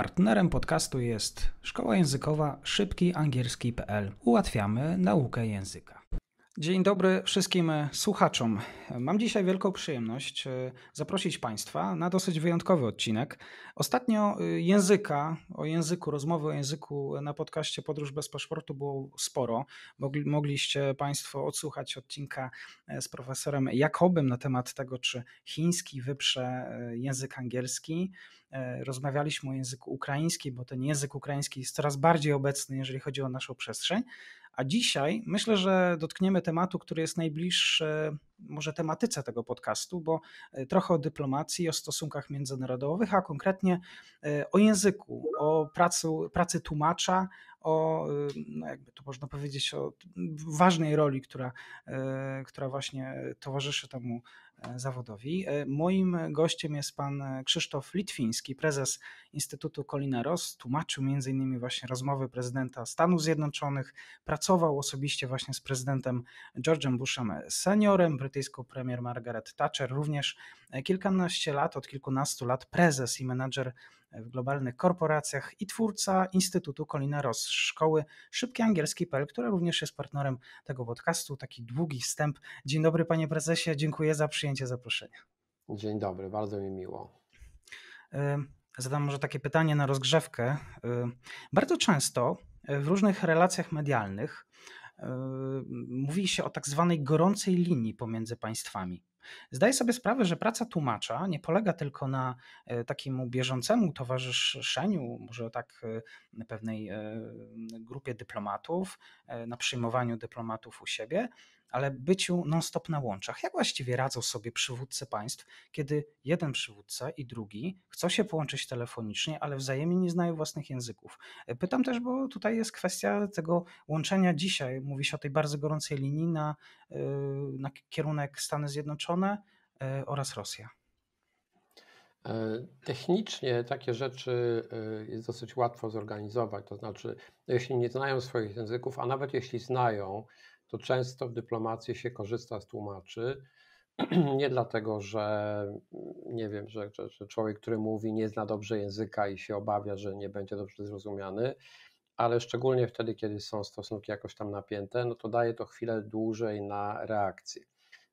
Partnerem podcastu jest szkoła językowa szybkiangielski.pl. Ułatwiamy naukę języka. Dzień dobry wszystkim słuchaczom. Mam dzisiaj wielką przyjemność e, zaprosić Państwa na dosyć wyjątkowy odcinek. Ostatnio e, języka, o języku, rozmowy o języku na podcaście Podróż bez paszportu było sporo. Mogli, mogliście Państwo odsłuchać odcinka e, z profesorem Jakobem na temat tego, czy chiński wyprze język angielski. Rozmawialiśmy o języku ukraińskim, bo ten język ukraiński jest coraz bardziej obecny, jeżeli chodzi o naszą przestrzeń. A dzisiaj myślę, że dotkniemy tematu, który jest najbliższy może tematyce tego podcastu, bo e, trochę o dyplomacji, o stosunkach międzynarodowych, a konkretnie e, o języku, o pracy, pracy tłumacza, o, e, no jakby to można powiedzieć, o ważnej roli, która, która właśnie towarzyszy temu zawodowi. E, moim gościem jest pan Krzysztof Litwiński, prezes Instytutu Colineros. Tłumaczył m.in. właśnie rozmowy prezydenta Stanów Zjednoczonych, pracował osobiście właśnie z prezydentem George'em Bushem seniorem, brytyjską premier Margaret Thatcher, również e, kilkanaście lat, od kilkunastu lat prezes i menadżer w globalnych korporacjach i twórca Instytutu Kolina Ross, szkoły szybkieangielski.pl, która również jest partnerem tego podcastu. Taki długi wstęp. Dzień dobry panie prezesie, dziękuję za przyjęcie zaproszenia. Dzień dobry, bardzo mi miło. Zadam może takie pytanie na rozgrzewkę. Bardzo często w różnych relacjach medialnych mówi się o tak zwanej gorącej linii pomiędzy państwami. Zdaję sobie sprawę, że praca tłumacza nie polega tylko na e, takiemu bieżącemu towarzyszeniu, może tak e, pewnej e, grupie dyplomatów, na przyjmowaniu dyplomatów u siebie, ale byciu non-stop na łączach. Jak właściwie radzą sobie przywódcy państw, kiedy jeden przywódca i drugi chcą się połączyć telefonicznie, ale wzajemnie nie znają własnych języków? E, pytam też, bo tutaj jest kwestia tego łączenia dzisiaj. Mówi się o tej bardzo gorącej linii na, e, na kierunek Stany Zjednoczone e, oraz Rosja. Technicznie takie rzeczy jest dosyć łatwo zorganizować, to znaczy, jeśli nie znają swoich języków, a nawet jeśli znają, to często w dyplomacji się korzysta z tłumaczy. Nie dlatego, że mm, nie wiem, że, że, że człowiek, który mówi, nie zna dobrze języka i się obawia, że nie będzie dobrze zrozumiany, ale szczególnie wtedy, kiedy są stosunki jakoś tam napięte, no to daje to chwilę dłużej na reakcję.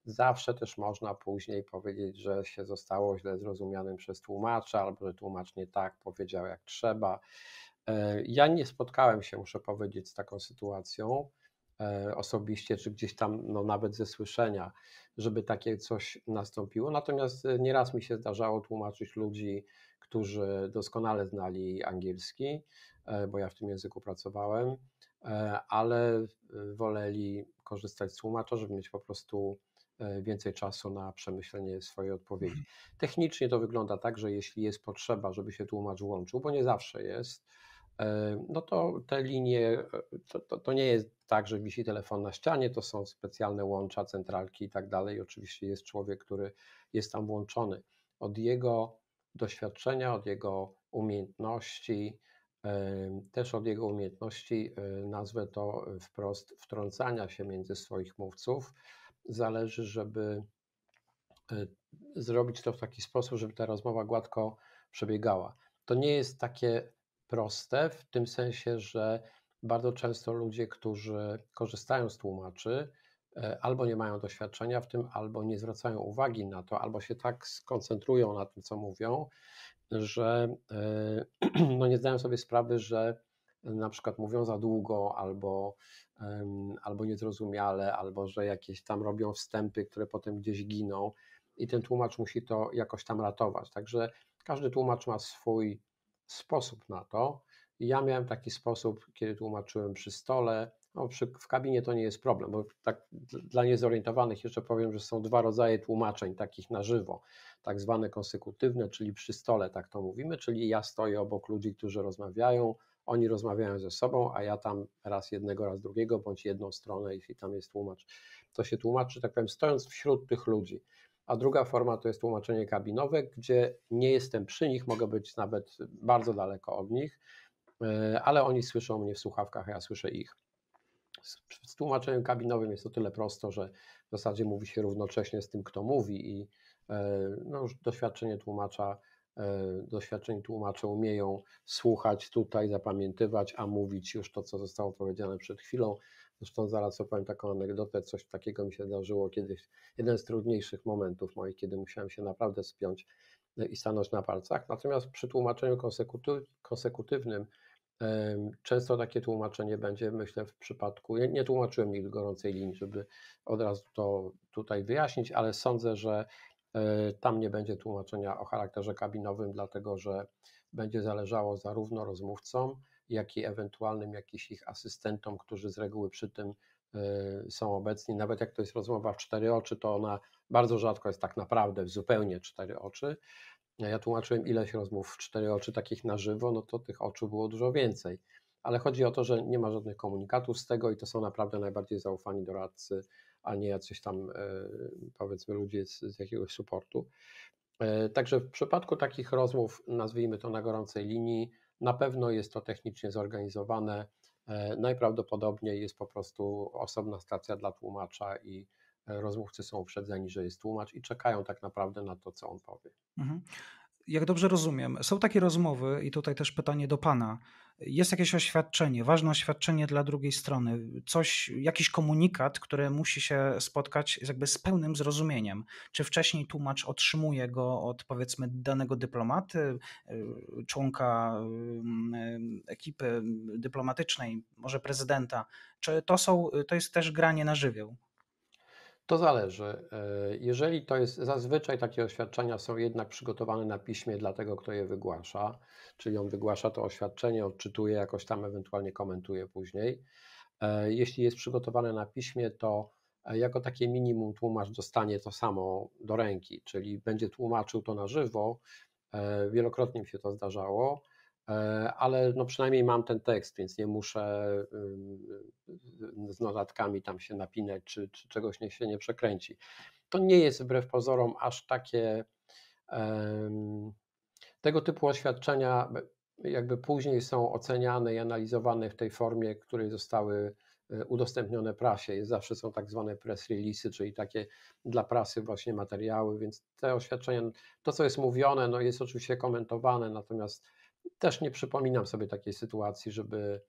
Zawsze też można później powiedzieć, że się zostało źle zrozumianym przez tłumacza, albo że tłumacz nie tak powiedział, jak trzeba. E, ja nie spotkałem się, muszę powiedzieć, z taką sytuacją. E, osobiście, czy gdzieś tam no, nawet ze słyszenia, żeby takie coś nastąpiło. Natomiast e, nieraz mi się zdarzało tłumaczyć ludzi, którzy doskonale znali angielski, e, bo ja w tym języku pracowałem, ale woleli korzystać z tłumacza, żeby mieć po prostu więcej czasu na przemyślenie swojej odpowiedzi. Mhm. Technicznie to wygląda tak, że jeśli jest potrzeba, żeby się tłumacz włączył, bo nie zawsze jest, E, no to te linie, e, to, to, to, nie jest tak, że wisi telefon na ścianie, to są specjalne łącza, centralki i tak dalej. Oczywiście jest człowiek, który jest tam włączony. Od jego doświadczenia, od jego umiejętności, e, też od jego umiejętności, nazwę to wprost, wtrącania się między swoich mówców, zależy, żeby zrobić to w taki sposób, żeby ta rozmowa gładko przebiegała. To nie jest takie proste, w tym sensie, że bardzo często ludzie, którzy korzystają z tłumaczy, e, albo nie mają doświadczenia w tym, albo nie zwracają uwagi na to, albo się tak skoncentrują na tym, co mówią, że e, no nie zdają sobie sprawy, że na przykład mówią za długo, albo, albo niezrozumiale, albo że jakieś tam robią wstępy, które potem gdzieś giną i ten tłumacz musi to jakoś tam ratować. Także każdy tłumacz ma swój sposób na to. ja miałem taki sposób, kiedy tłumaczyłem przy stole. No, przy, w kabinie to nie jest problem, bo tak dla niezorientowanych jeszcze powiem, że są dwa rodzaje tłumaczeń takich na żywo, tak zwane konsekutywne, czyli przy stole, tak to mówimy, czyli ja stoję obok ludzi, którzy rozmawiają, oni rozmawiają ze sobą, a ja tam raz jednego, raz drugiego, bądź jedną stronę, jeśli tam jest tłumacz, to się tłumaczy, tak powiem, stojąc wśród tych ludzi a druga forma to jest tłumaczenie kabinowe, gdzie nie jestem przy nich, mogę być nawet bardzo daleko od nich, e, ale oni słyszą mnie w słuchawkach, a ja słyszę ich. Z tłumaczeniem kabinowym jest to tyle prosto, że w zasadzie mówi się równocześnie z tym, kto mówi, i e, no już doświadczenie tłumacza e, doświadczenie tłumacze umieją słuchać tutaj, zapamiętywać, a mówić już to, co zostało powiedziane przed chwilą, Zresztą zaraz opowiem taką anegdotę, coś takiego mi się zdarzyło kiedyś, jeden z trudniejszych momentów moich, kiedy musiałem się naprawdę spiąć e, i stanąć na palcach. Natomiast przy tłumaczeniu konsekutywnym Często takie tłumaczenie będzie, myślę, w przypadku. Ja nie tłumaczyłem nigdy gorącej linii, żeby od razu to tutaj wyjaśnić, ale sądzę, że e, tam nie będzie tłumaczenia o charakterze kabinowym, dlatego że będzie zależało zarówno rozmówcom, jak i ewentualnym jakichś ich asystentom, którzy z reguły przy tym e, są obecni. Nawet jak to jest rozmowa w cztery oczy, to ona bardzo rzadko jest tak naprawdę w zupełnie cztery oczy. Ja tłumaczyłem ileś rozmów w cztery oczy takich na żywo, no to tych oczu było dużo więcej. Ale chodzi o to, że nie ma żadnych komunikatów z tego i to są naprawdę najbardziej zaufani doradcy, a nie jacyś tam e, powiedzmy ludzie z, z jakiegoś supportu. E, także w przypadku takich rozmów, nazwijmy to na gorącej linii, na pewno jest to technicznie zorganizowane. E, najprawdopodobniej jest po prostu osobna stacja dla tłumacza i e, rozmówcy są uprzedzeni, że jest tłumacz i czekają tak naprawdę na to, co on powie. Mhm jak dobrze rozumiem, są takie rozmowy, i tutaj też pytanie do Pana. Jest jakieś oświadczenie, ważne oświadczenie dla drugiej strony, coś, jakiś komunikat, który musi się spotkać jakby z pełnym zrozumieniem. Czy wcześniej tłumacz otrzymuje go od powiedzmy danego dyplomaty, y, członka y, y, ekipy dyplomatycznej, może prezydenta? Czy to są, to jest też granie na żywioł? To zależy. E, jeżeli to jest, zazwyczaj takie oświadczenia są jednak przygotowane na piśmie dla tego, kto je wygłasza, czyli on wygłasza to oświadczenie, odczytuje, jakoś tam ewentualnie komentuje później. E, jeśli jest przygotowane na piśmie, to e, jako takie minimum tłumacz dostanie to samo do ręki, czyli będzie tłumaczył to na żywo. Wielokrotnie mi się to zdarzało. E, ale no przynajmniej mam ten tekst, więc nie muszę z notatkami tam się napinać, czy, czy czegoś nie się nie przekręci. To nie jest wbrew pozorom aż takie. Tego typu oświadczenia jakby później są oceniane i analizowane w tej formie, w której zostały e, udostępnione prasie. zawsze są tak zwane press releases, czyli takie dla prasy właśnie materiały, więc te oświadczenia, to co jest mówione, no jest oczywiście komentowane, natomiast też nie przypominam sobie takiej sytuacji, żeby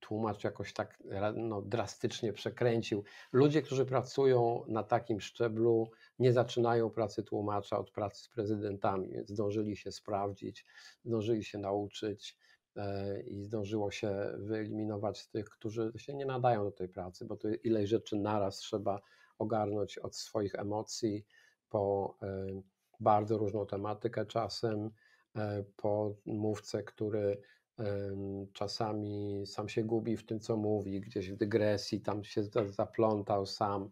tłumacz jakoś tak no, drastycznie przekręcił. Ludzie, którzy pracują na takim szczeblu, nie zaczynają pracy tłumacza od pracy z prezydentami, więc zdążyli się sprawdzić, zdążyli się nauczyć e, i zdążyło się wyeliminować tych, którzy się nie nadają do tej pracy, bo to ileś rzeczy naraz trzeba ogarnąć od swoich emocji po bardzo różną tematykę czasem, E, po mówce, który e, czasami sam się gubi w tym, co mówi, gdzieś w dygresji, tam się zaplątał sam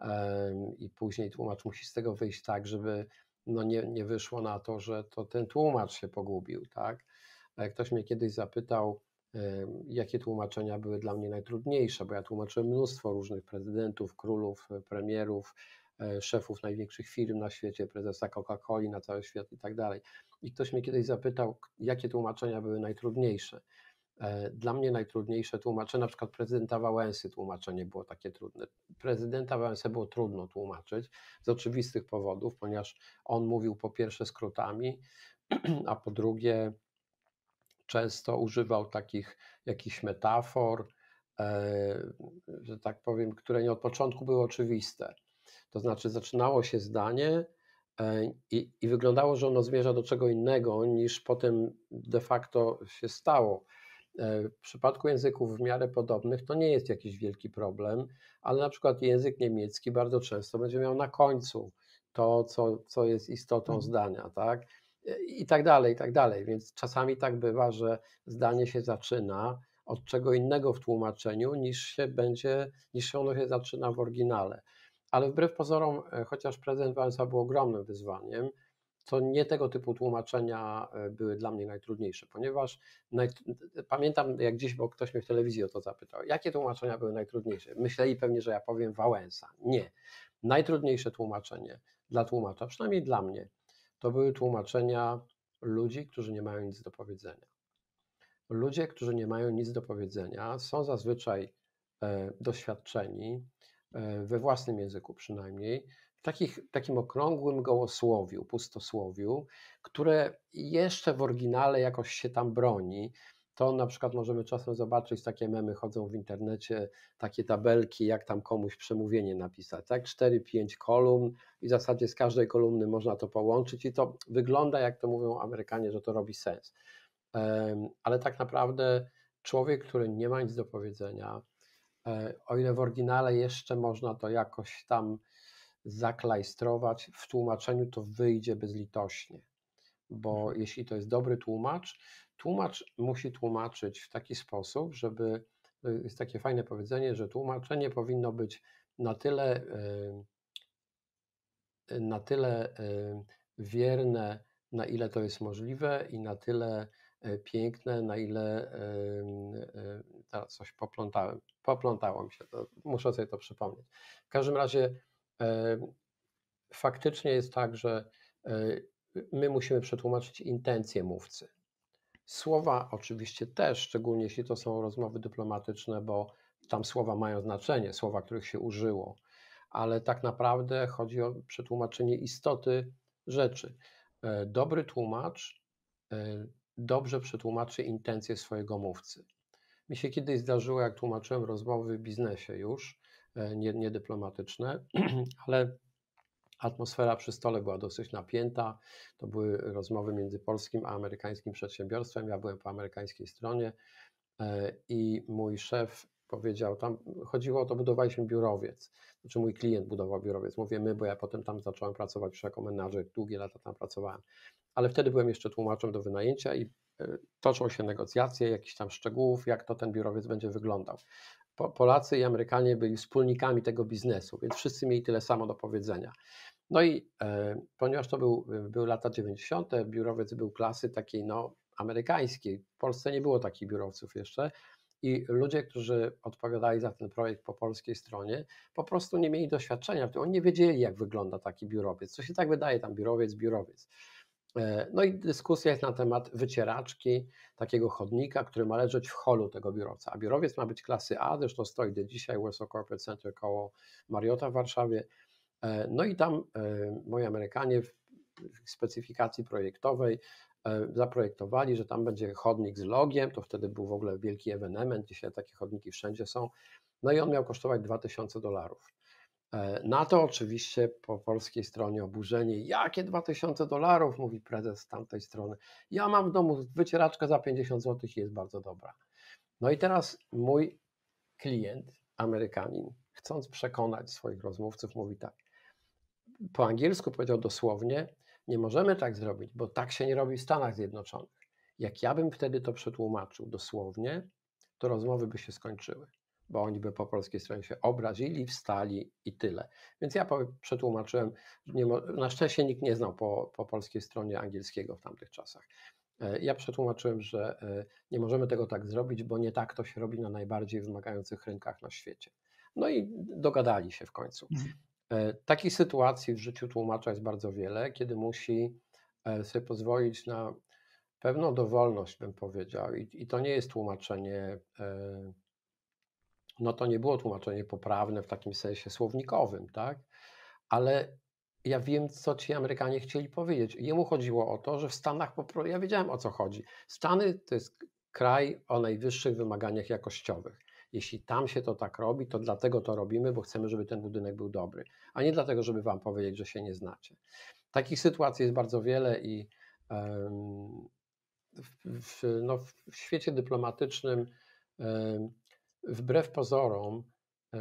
e, i później tłumacz musi z tego wyjść tak, żeby no nie, nie wyszło na to, że to ten tłumacz się pogubił, tak? Ktoś mnie kiedyś zapytał, jakie tłumaczenia były dla mnie najtrudniejsze, bo ja tłumaczyłem mnóstwo różnych prezydentów, królów, premierów, E, szefów największych firm na świecie, prezesa Coca-Coli na cały świat i tak dalej. I ktoś mnie kiedyś zapytał, jakie tłumaczenia były najtrudniejsze. E, dla mnie najtrudniejsze tłumaczenie, na przykład prezydenta Wałęsy tłumaczenie było takie trudne. Prezydenta Wałęsy było trudno tłumaczyć z oczywistych powodów, ponieważ on mówił po pierwsze skrótami, a po drugie często używał takich jakichś metafor, e, że tak powiem, które nie od początku były oczywiste. To znaczy, zaczynało się zdanie e, i, i wyglądało, że ono zmierza do czego innego niż potem de facto się stało. E, w przypadku języków w miarę podobnych to nie jest jakiś wielki problem, ale na przykład język niemiecki bardzo często będzie miał na końcu to, co, co jest istotą mhm. zdania, tak? E, I tak dalej, i tak dalej. Więc czasami tak bywa, że zdanie się zaczyna od czego innego w tłumaczeniu niż się będzie, niż ono się zaczyna w oryginale ale wbrew pozorom, e, chociaż prezydent Walesa był ogromnym wyzwaniem, to nie tego typu tłumaczenia e, były dla mnie najtrudniejsze, ponieważ naj... pamiętam jak dziś, bo ktoś mnie w telewizji o to zapytał, jakie tłumaczenia były najtrudniejsze? Myśleli pewnie, że ja powiem Wałęsa. Nie. Najtrudniejsze tłumaczenie dla tłumacza, przynajmniej dla mnie, to były tłumaczenia ludzi, którzy nie mają nic do powiedzenia. Ludzie, którzy nie mają nic do powiedzenia, są zazwyczaj e, doświadczeni, E, we własnym języku przynajmniej, w takich, takim okrągłym gołosłowiu, pustosłowiu, które jeszcze w oryginale jakoś się tam broni. To na przykład możemy czasem zobaczyć, takie memy chodzą w internecie, takie tabelki, jak tam komuś przemówienie napisać, tak? 4-5 kolumn i w zasadzie z każdej kolumny można to połączyć i to wygląda, jak to mówią Amerykanie, że to robi sens. Ale tak naprawdę człowiek, który nie ma nic do powiedzenia, E, o ile w oryginale jeszcze można to jakoś tam zaklajstrować, w tłumaczeniu to wyjdzie bezlitośnie, bo mhm. jeśli to jest dobry tłumacz, tłumacz musi tłumaczyć w taki sposób, żeby y, jest takie fajne powiedzenie, że tłumaczenie powinno być na tyle y, na tyle y, wierne, na ile to jest możliwe i na tyle E, piękne, na ile e, teraz coś poplątałem. Poplątało mi się, to, muszę sobie to przypomnieć. W każdym razie faktycznie jest tak, że e, my musimy przetłumaczyć intencje mówcy. Słowa oczywiście też, szczególnie jeśli to są rozmowy dyplomatyczne, bo tam słowa mają znaczenie, słowa, których się użyło, ale tak naprawdę chodzi o przetłumaczenie istoty rzeczy. Dobry tłumacz dobrze przetłumaczy intencje swojego mówcy. Mi się kiedyś zdarzyło, jak tłumaczyłem rozmowy w biznesie już, e, niedyplomatyczne, nie ale atmosfera przy stole była dosyć napięta. To były rozmowy między polskim a amerykańskim przedsiębiorstwem. Ja byłem po amerykańskiej stronie e, i mój szef powiedział, tam chodziło o to, budowaliśmy biurowiec. Znaczy mój klient budował biurowiec. Mówię my, bo ja potem tam zacząłem pracować już jako menadżer, długie lata tam pracowałem ale wtedy byłem jeszcze tłumaczem do wynajęcia i e, toczą się negocjacje jakichś tam szczegółów, jak to ten biurowiec będzie wyglądał. Polacy i Amerykanie byli wspólnikami tego biznesu, więc wszyscy mieli tyle samo do powiedzenia. No i e, ponieważ to był, e, były lata 90., biurowiec był klasy takiej no, amerykańskiej. W Polsce nie było takich biurowców jeszcze. I ludzie, którzy odpowiadali za ten projekt po polskiej stronie, po prostu nie mieli doświadczenia w tym. Oni nie wiedzieli, jak wygląda taki biurowiec. Co się tak wydaje, tam biurowiec, biurowiec. E, no i dyskusja jest na temat wycieraczki takiego chodnika, który ma leżeć w holu tego biurowca. A biurowiec ma być klasy A, zresztą stoi do dzisiaj Weso Corporate Center koło Mariota w Warszawie. E, no i tam e, moi Amerykanie w specyfikacji projektowej zaprojektowali, że tam będzie chodnik z logiem, to wtedy był w ogóle wielki ewenement, dzisiaj takie chodniki wszędzie są. No i on miał kosztować 2000 dolarów. E, na to oczywiście po polskiej stronie oburzenie. Jakie 2000 dolarów, mówi prezes z tamtej strony. Ja mam w domu wycieraczkę za 50 zł i jest bardzo dobra. No i teraz mój klient, Amerykanin, chcąc przekonać swoich rozmówców, mówi tak. Po angielsku powiedział dosłownie: Nie możemy tak zrobić, bo tak się nie robi w Stanach Zjednoczonych. Jak ja bym wtedy to przetłumaczył dosłownie, to rozmowy by się skończyły bo oni by po polskiej stronie się obrazili, wstali i tyle. Więc ja przetłumaczyłem, na szczęście nikt nie znał po, po polskiej stronie angielskiego w tamtych czasach. E, ja przetłumaczyłem, że e, nie możemy tego tak zrobić, bo nie tak to się robi na najbardziej wymagających rynkach na świecie. No i dogadali się w końcu. Mhm. E, takich sytuacji w życiu tłumacza jest bardzo wiele, kiedy musi sobie pozwolić na pewną dowolność, bym powiedział. I, i to nie jest tłumaczenie. Yy, no to nie było tłumaczenie poprawne w takim sensie słownikowym, tak? Ale ja wiem, co ci Amerykanie chcieli powiedzieć. Jemu chodziło o to, że w Stanach, po... ja wiedziałem o co chodzi. Stany to jest kraj o najwyższych wymaganiach jakościowych. Jeśli tam się to tak robi, to dlatego to robimy, bo chcemy, żeby ten budynek był dobry, a nie dlatego, żeby wam powiedzieć, że się nie znacie. Takich sytuacji jest bardzo wiele i w, w, no, w świecie dyplomatycznym wbrew pozorom, e,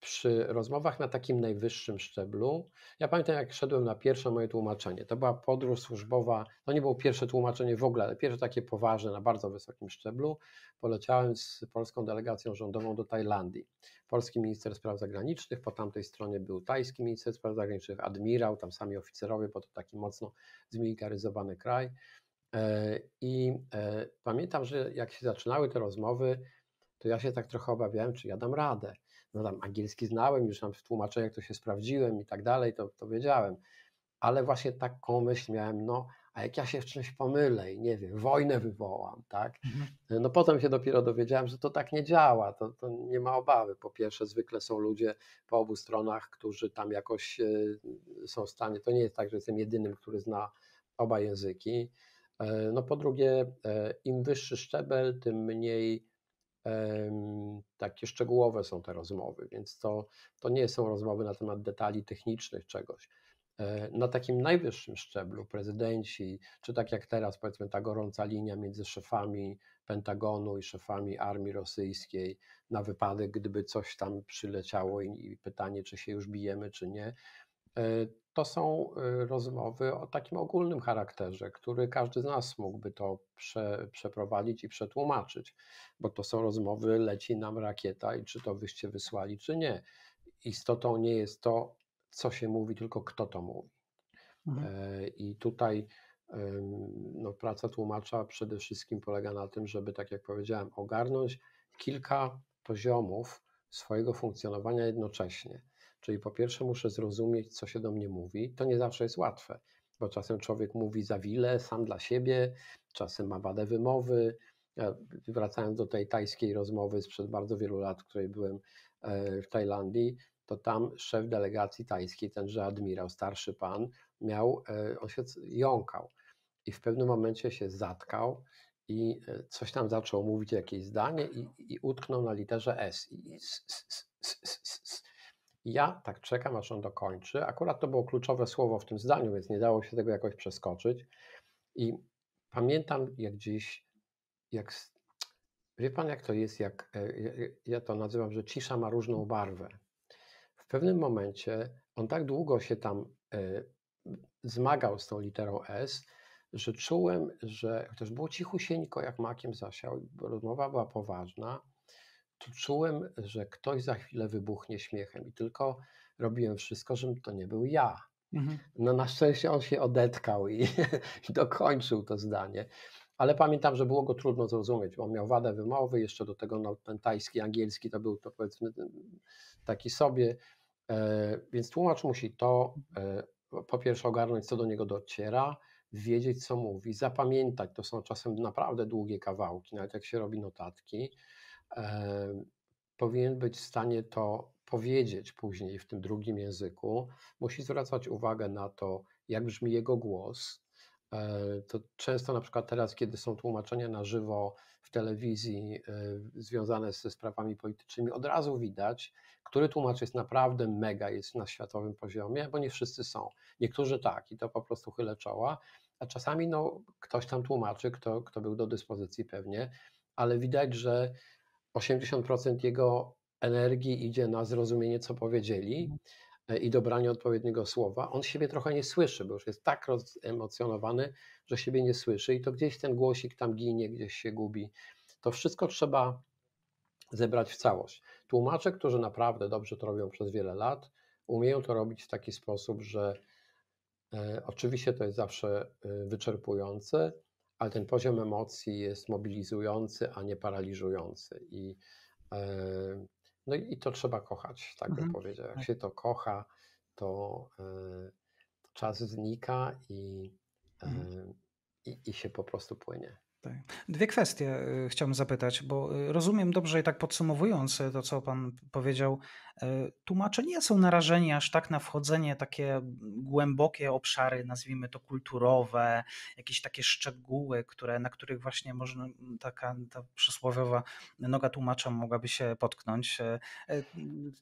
przy rozmowach na takim najwyższym szczeblu, ja pamiętam, jak szedłem na pierwsze moje tłumaczenie. To była podróż służbowa, to nie było pierwsze tłumaczenie w ogóle, ale pierwsze takie poważne na bardzo wysokim szczeblu. Poleciałem z polską delegacją rządową do Tajlandii. Polski minister spraw zagranicznych, po tamtej stronie był tajski minister spraw zagranicznych, admirał, tam sami oficerowie, bo to taki mocno zmilitaryzowany kraj. E, I e, pamiętam, że jak się zaczynały te rozmowy, to ja się tak trochę obawiałem, czy ja dam radę. No tam angielski znałem, już tam w tłumaczeniach to się sprawdziłem i tak dalej, to, to wiedziałem. Ale właśnie taką myśl miałem, no a jak ja się w czymś pomylę i nie wiem, wojnę wywołam, tak? Mhm. No potem się dopiero dowiedziałem, że to tak nie działa, to, to nie ma obawy. Po pierwsze, zwykle są ludzie po obu stronach, którzy tam jakoś e, są w stanie, to nie jest tak, że jestem jedynym, który zna oba języki. E, no po drugie, e, im wyższy szczebel, tym mniej takie szczegółowe są te rozmowy, więc to, to nie są rozmowy na temat detali technicznych czegoś. E, na takim najwyższym szczeblu prezydenci, czy tak jak teraz, powiedzmy, ta gorąca linia między szefami Pentagonu i szefami armii rosyjskiej, na wypadek, gdyby coś tam przyleciało i, i pytanie, czy się już bijemy, czy nie, E, to są e, rozmowy o takim ogólnym charakterze, który każdy z nas mógłby to prze, przeprowadzić i przetłumaczyć, bo to są rozmowy, leci nam rakieta i czy to wyście wysłali, czy nie. Istotą nie jest to, co się mówi, tylko kto to mówi. E, mhm. I tutaj no, praca tłumacza przede wszystkim polega na tym, żeby, tak jak powiedziałem, ogarnąć kilka poziomów swojego funkcjonowania jednocześnie Czyli po pierwsze muszę zrozumieć, co się do mnie mówi. To nie zawsze jest łatwe, bo czasem człowiek mówi za wile, sam dla siebie, czasem ma wadę wymowy. wracając do tej tajskiej rozmowy sprzed bardzo wielu lat, w której byłem e, w Tajlandii, to tam szef delegacji tajskiej, tenże admirał, starszy pan, miał, e, on się jąkał i w pewnym momencie się zatkał i e, coś tam zaczął mówić jakieś zdanie i, i utknął na literze S. I, s, s, s, s, s, s. Ja tak czekam, aż on dokończy. Akurat to było kluczowe słowo w tym zdaniu, więc nie dało się tego jakoś przeskoczyć. I pamiętam, jak dziś, jak. Wie pan, jak to jest, jak e, ja to nazywam, że cisza ma różną barwę. W pewnym momencie on tak długo się tam e, zmagał z tą literą S, że czułem, że chociaż było cichusieńko, jak makiem zasiał, rozmowa była poważna czułem, że ktoś za chwilę wybuchnie śmiechem i tylko robiłem wszystko, żebym to nie był ja. Mhm. No na szczęście on się odetkał i, i dokończył to zdanie ale pamiętam, że było go trudno zrozumieć, bo on miał wadę wymowy, jeszcze do tego no, ten tajski, angielski to był to powiedzmy taki sobie, e, więc tłumacz musi to e, po pierwsze ogarnąć, co do niego dociera, wiedzieć co mówi, zapamiętać, to są czasem naprawdę długie kawałki, nawet jak się robi notatki, powinien być w stanie to powiedzieć później w tym drugim języku. Musi zwracać uwagę na to, jak brzmi jego głos. E, to często na przykład teraz, kiedy są tłumaczenia na żywo w telewizji e, związane ze sprawami politycznymi, od razu widać, który tłumacz jest naprawdę mega, jest na światowym poziomie, bo nie wszyscy są. Niektórzy tak i to po prostu chylę czoła, a czasami no, ktoś tam tłumaczy, kto, kto był do dyspozycji pewnie, ale widać, że 80% jego energii idzie na zrozumienie, co powiedzieli mhm. e, i dobranie odpowiedniego słowa. On siebie trochę nie słyszy, bo już jest tak rozemocjonowany, że siebie nie słyszy i to gdzieś ten głosik tam ginie, gdzieś się gubi. To wszystko trzeba zebrać w całość. Tłumacze, którzy naprawdę dobrze to robią przez wiele lat, umieją to robić w taki sposób, że e, oczywiście to jest zawsze e, wyczerpujące, ale ten poziom emocji jest mobilizujący, a nie paraliżujący. I, e, no i to trzeba kochać, tak bym mhm. powiedział. Jak tak. się to kocha, to, e, to czas znika i, e, mhm. i, i się po prostu płynie. Dwie kwestie y, chciałbym zapytać, bo y, rozumiem dobrze i tak podsumowując y, to, co Pan powiedział, tłumacze nie są narażeni aż tak na wchodzenie takie głębokie obszary, nazwijmy to kulturowe, jakieś takie szczegóły, które, na których właśnie można, taka ta przysłowiowa noga tłumacza mogłaby się potknąć.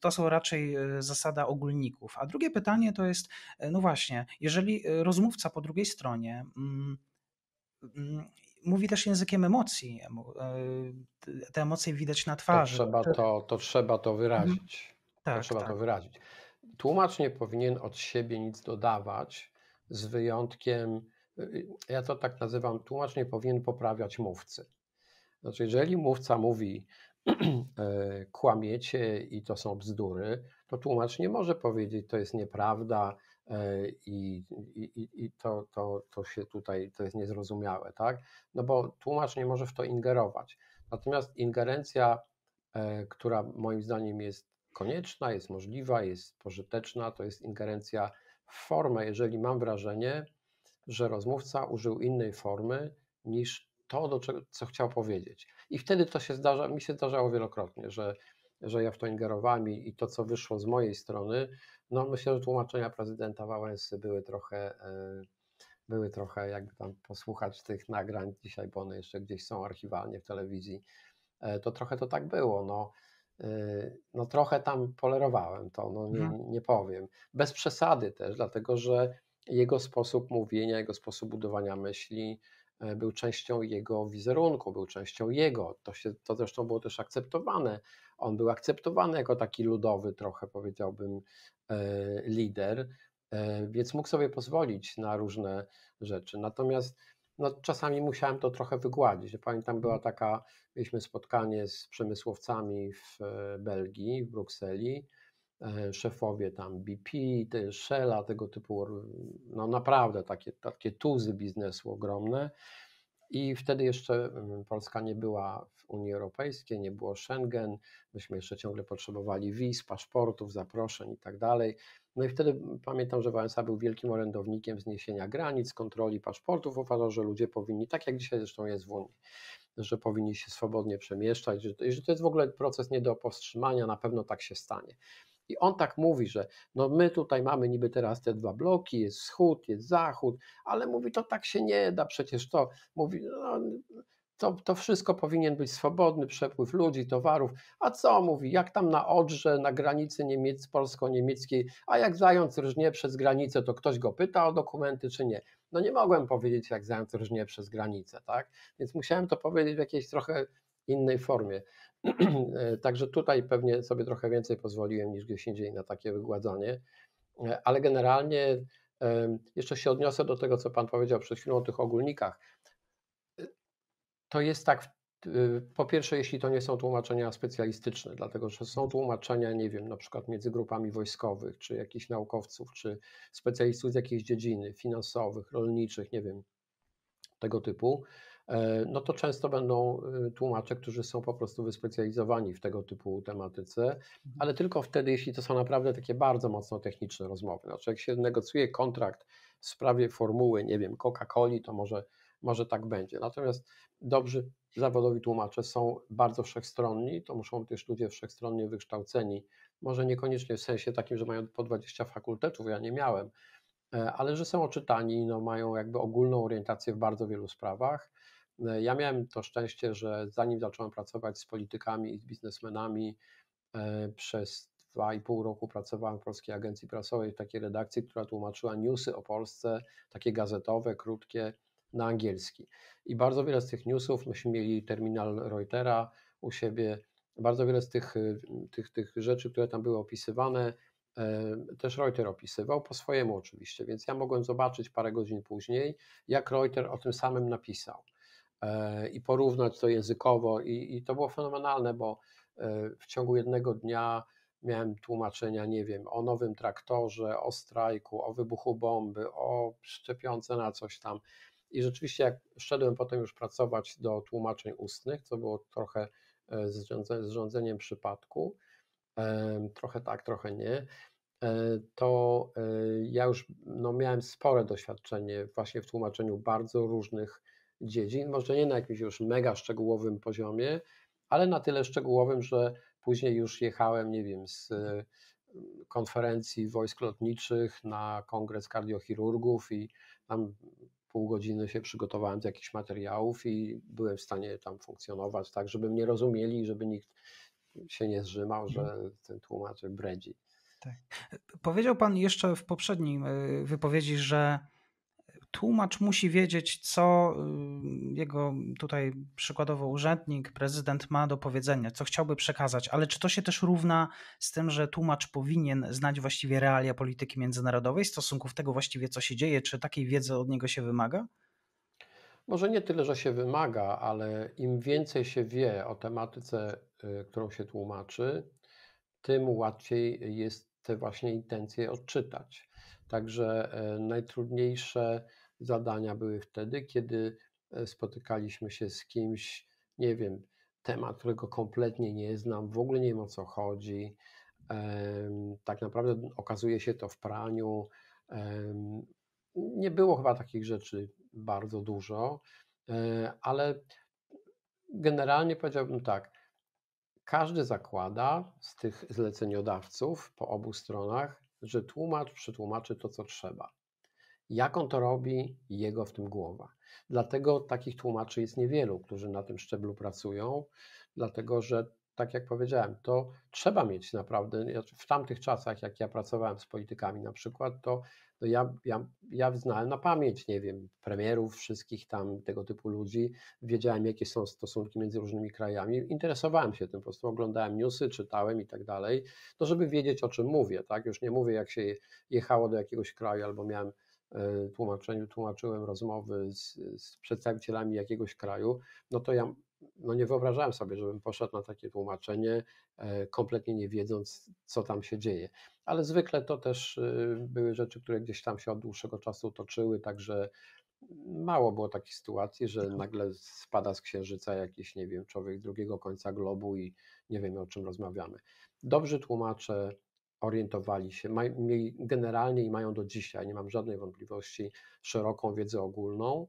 To są raczej zasada ogólników. A drugie pytanie to jest, no właśnie, jeżeli rozmówca po drugiej stronie mm, mm, mówi też językiem emocji. E, te emocje widać na twarzy. To trzeba to, to, trzeba to mhm. wyrazić. Tak, to trzeba tak. to wyrazić. Tłumacz nie powinien od siebie nic dodawać, z wyjątkiem, e, e, ja to tak nazywam, tłumacz nie powinien poprawiać mówcy. Znaczy, jeżeli mówca mówi, kłamiecie i to są bzdury, to tłumacz nie może powiedzieć, to jest nieprawda, E, i, i, i to, to, to się tutaj, to jest niezrozumiałe, tak? No bo tłumacz nie może w to ingerować. Natomiast ingerencja, e, która moim zdaniem jest konieczna, jest możliwa, jest pożyteczna, to jest ingerencja w formę, jeżeli mam wrażenie, że rozmówca użył innej formy niż to, do czego, co chciał powiedzieć. I wtedy to się zdarza, mi się zdarzało wielokrotnie, że, że ja w to ingerowałem i, i to, co wyszło z mojej strony, no myślę, że tłumaczenia prezydenta Wałęsy były trochę, e, były trochę jakby tam posłuchać tych nagrań dzisiaj, bo one jeszcze gdzieś są archiwalnie w telewizji, e, to trochę to tak było, no. E, no trochę tam polerowałem to, no nie, mhm. nie powiem. Bez przesady też, dlatego że jego sposób mówienia, jego sposób budowania myśli był częścią jego wizerunku, był częścią jego. To, się, to zresztą było też akceptowane. On był akceptowany jako taki ludowy, trochę powiedziałbym, E, lider, e, więc mógł sobie pozwolić na różne rzeczy. Natomiast no, czasami musiałem to trochę wygładzić. Pamiętam, była mhm. taka, mieliśmy spotkanie z przemysłowcami w e, Belgii, w Brukseli, szefowie tam BP, Shella, tego typu, no naprawdę takie, takie tuzy biznesu ogromne i wtedy jeszcze mm, Polska nie była w Unii Europejskiej, nie było Schengen, myśmy jeszcze ciągle potrzebowali wiz, paszportów, zaproszeń i tak dalej. No i wtedy mm, pamiętam, że Wałęsa był wielkim orędownikiem zniesienia granic, kontroli paszportów. Uważał, że ludzie powinni, tak jak dzisiaj zresztą jest w Unii, że powinni się swobodnie przemieszczać, że, że to jest w ogóle proces nie do powstrzymania, na pewno tak się stanie. I on tak mówi, że no my tutaj mamy niby teraz te dwa bloki, jest wschód, jest zachód, ale mówi to tak się nie da, przecież to mówi, no, to, to wszystko powinien być swobodny przepływ ludzi, towarów. A co mówi, jak tam na Odrze, na granicy Niemiec, polsko-niemieckiej, a jak zając rżnie przez granicę, to ktoś go pyta o dokumenty czy nie. No nie mogłem powiedzieć, jak zając rżnie przez granicę, tak? Więc musiałem to powiedzieć w jakiejś trochę innej formie. E, także tutaj pewnie sobie trochę więcej pozwoliłem niż gdzieś indziej na takie wygładzanie, e, ale generalnie jeszcze się odniosę do tego, co Pan powiedział przed chwilą o tych ogólnikach. E, to jest tak, po pierwsze, jeśli to nie są tłumaczenia specjalistyczne, dlatego że są tłumaczenia, nie wiem, na przykład między grupami wojskowych, czy jakichś naukowców, czy specjalistów z jakiejś dziedziny finansowych, rolniczych, nie wiem, tego typu. E, no to często będą y, tłumacze, którzy są po prostu wyspecjalizowani w tego typu tematyce, mhm. ale tylko wtedy, jeśli to są naprawdę takie bardzo mocno techniczne rozmowy. Znaczy, no, jak się negocjuje kontrakt w sprawie formuły, nie wiem, Coca-Coli, to może, może tak będzie. Natomiast dobrzy zawodowi tłumacze są bardzo wszechstronni, to muszą być też ludzie wszechstronnie wykształceni, może niekoniecznie w sensie takim, że mają po 20 fakultetów, ja nie miałem, e, ale że są oczytani, no mają jakby ogólną orientację w bardzo wielu sprawach, E, ja miałem to szczęście, że zanim zacząłem pracować z politykami i z biznesmenami, e, przez dwa i pół roku pracowałem w Polskiej Agencji Prasowej, w takiej redakcji, która tłumaczyła newsy o Polsce, takie gazetowe, krótkie, na angielski. I bardzo wiele z tych newsów, myśmy mieli terminal Reutera u siebie, bardzo wiele z tych, y, tych, tych rzeczy, które tam były opisywane, e, też Reuter opisywał, po swojemu oczywiście, więc ja mogłem zobaczyć parę godzin później, jak Reuter o tym samym napisał. E, i porównać to językowo. I, i to było fenomenalne, bo e, w ciągu jednego dnia miałem tłumaczenia, nie wiem, o nowym traktorze, o strajku, o wybuchu bomby, o szczepionce na coś tam. I rzeczywiście, jak szedłem potem już pracować do tłumaczeń ustnych, co było trochę e, zrządzeniem przypadku, trochę tak, trochę nie, to ja już no, miałem spore doświadczenie właśnie w tłumaczeniu bardzo różnych dziedzin, może nie na jakimś już mega szczegółowym poziomie, ale na tyle szczegółowym, że później już jechałem, nie wiem, z mhm. mm, konferencji wojsk lotniczych na kongres kardiochirurgów i tam pół godziny się przygotowałem do jakichś materiałów i byłem w stanie tam funkcjonować tak, żeby mnie rozumieli, żeby nikt się nie zrzymał, że mhm. ten tłumacz bredzi. Tak. Powiedział Pan jeszcze w poprzedniej y, wypowiedzi, że tłumacz musi wiedzieć, co y, jego tutaj przykładowo urzędnik, prezydent ma do powiedzenia, co chciałby przekazać, ale czy to się też równa z tym, że tłumacz powinien znać właściwie realia polityki międzynarodowej, stosunków tego właściwie, co się dzieje, czy takiej wiedzy od niego się wymaga? Może nie tyle, że się wymaga, ale im więcej się wie o tematyce, y, którą się tłumaczy, tym łatwiej jest te właśnie intencje odczytać. Także e, najtrudniejsze zadania były wtedy, kiedy e, spotykaliśmy się z kimś, nie wiem, temat, którego kompletnie nie znam, w ogóle nie wiem o co chodzi. Tak naprawdę okazuje się to w praniu. Nie było chyba takich rzeczy bardzo dużo, e, ale generalnie powiedziałbym tak. Każdy zakłada z tych zleceniodawców po obu stronach, że tłumacz przetłumaczy to, co trzeba. Jak on to robi, jego w tym głowa. Dlatego takich tłumaczy jest niewielu, którzy na tym szczeblu pracują, dlatego że, tak jak powiedziałem, to trzeba mieć naprawdę. W tamtych czasach, jak ja pracowałem z politykami na przykład, to ja, ja, ja znałem na pamięć, nie wiem, premierów, wszystkich tam tego typu ludzi, wiedziałem, jakie są stosunki między różnymi krajami, interesowałem się tym, po prostu oglądałem newsy, czytałem i tak dalej, To żeby wiedzieć, o czym mówię, tak, już nie mówię, jak się jechało do jakiegoś kraju albo miałem E, tłumaczeniu, tłumaczyłem rozmowy z, z przedstawicielami jakiegoś kraju, no to ja no nie wyobrażałem sobie, żebym poszedł na takie tłumaczenie, e, kompletnie nie wiedząc, co tam się dzieje. Ale zwykle to też e, były rzeczy, które gdzieś tam się od dłuższego czasu toczyły, także mało było takich sytuacji, że nagle spada z księżyca jakiś, nie wiem, człowiek drugiego końca globu i nie wiemy, o czym rozmawiamy. Dobrzy tłumacze orientowali się, generalnie i mają do dzisiaj, nie mam żadnej wątpliwości, szeroką wiedzę ogólną,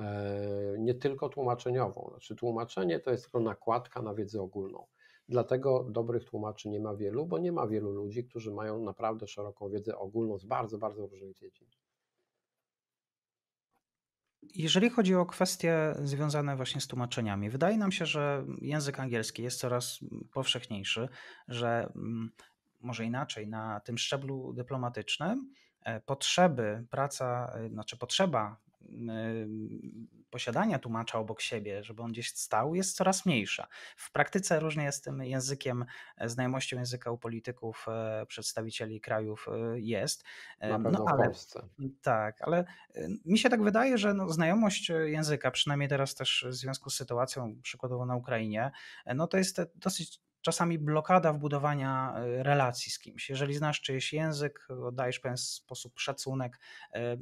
e, nie tylko tłumaczeniową. Znaczy, tłumaczenie to jest tylko nakładka na wiedzę ogólną. Dlatego dobrych tłumaczy nie ma wielu, bo nie ma wielu ludzi, którzy mają naprawdę szeroką wiedzę ogólną z bardzo, bardzo różnych dziedzin. Jeżeli chodzi o kwestie związane właśnie z tłumaczeniami, wydaje nam się, że język angielski jest coraz powszechniejszy, że mm, może inaczej, na tym szczeblu dyplomatycznym e, potrzeby, praca, e, znaczy potrzeba e, posiadania tłumacza obok siebie, żeby on gdzieś stał, jest coraz mniejsza. W praktyce różnie jest tym językiem, znajomością języka u polityków, przedstawicieli krajów jest. Na no pewno no, ale, w Polsce. Tak, ale mi się tak wydaje, że no, znajomość języka, przynajmniej teraz też w związku z sytuacją przykładowo na Ukrainie, no to jest dosyć czasami blokada w budowania e, relacji z kimś. Jeżeli znasz czyjeś język, dajesz pewien sposób szacunek, e,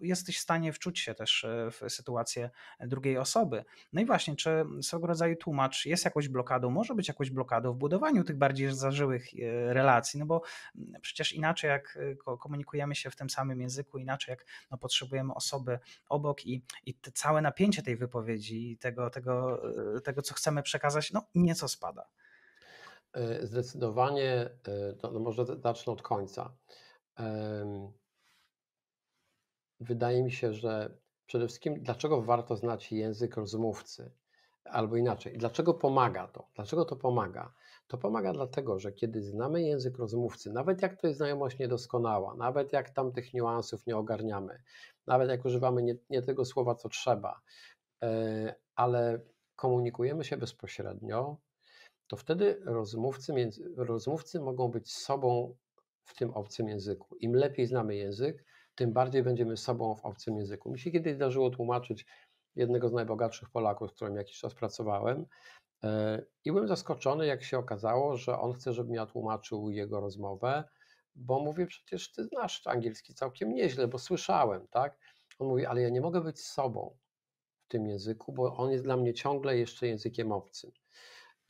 jesteś w stanie wczuć się też e, w sytuację drugiej osoby. No i właśnie, czy swego rodzaju tłumacz jest jakąś blokadą, może być jakąś blokadą w budowaniu tych bardziej zażyłych relacji, no bo mm, przecież inaczej jak komunikujemy się w tym samym języku, inaczej jak no, potrzebujemy osoby obok i, i całe napięcie tej wypowiedzi i tego, tego, tego, co chcemy przekazać, no nieco spada. E, zdecydowanie, e, to no, może zacznę od końca. Wydaje mi się, że przede wszystkim, dlaczego warto znać język rozmówcy? Albo inaczej, dlaczego pomaga to? Dlaczego to pomaga? To pomaga dlatego, że kiedy znamy język rozmówcy, nawet jak to jest znajomość niedoskonała, nawet jak tam tych niuansów nie ogarniamy, nawet jak używamy nie, nie tego słowa, co trzeba, e, ale komunikujemy się bezpośrednio, to wtedy rozmówcy, między, rozmówcy mogą być sobą w tym obcym języku. Im lepiej znamy język, tym bardziej będziemy sobą w obcym języku. Mi się kiedyś zdarzyło tłumaczyć jednego z najbogatszych Polaków, z którym jakiś czas pracowałem, e, i byłem zaskoczony, jak się okazało, że on chce, żebym ja tłumaczył jego rozmowę, bo mówię, przecież ty znasz angielski całkiem nieźle, bo słyszałem, tak? On mówi, ale ja nie mogę być sobą w tym języku, bo on jest dla mnie ciągle jeszcze językiem obcym.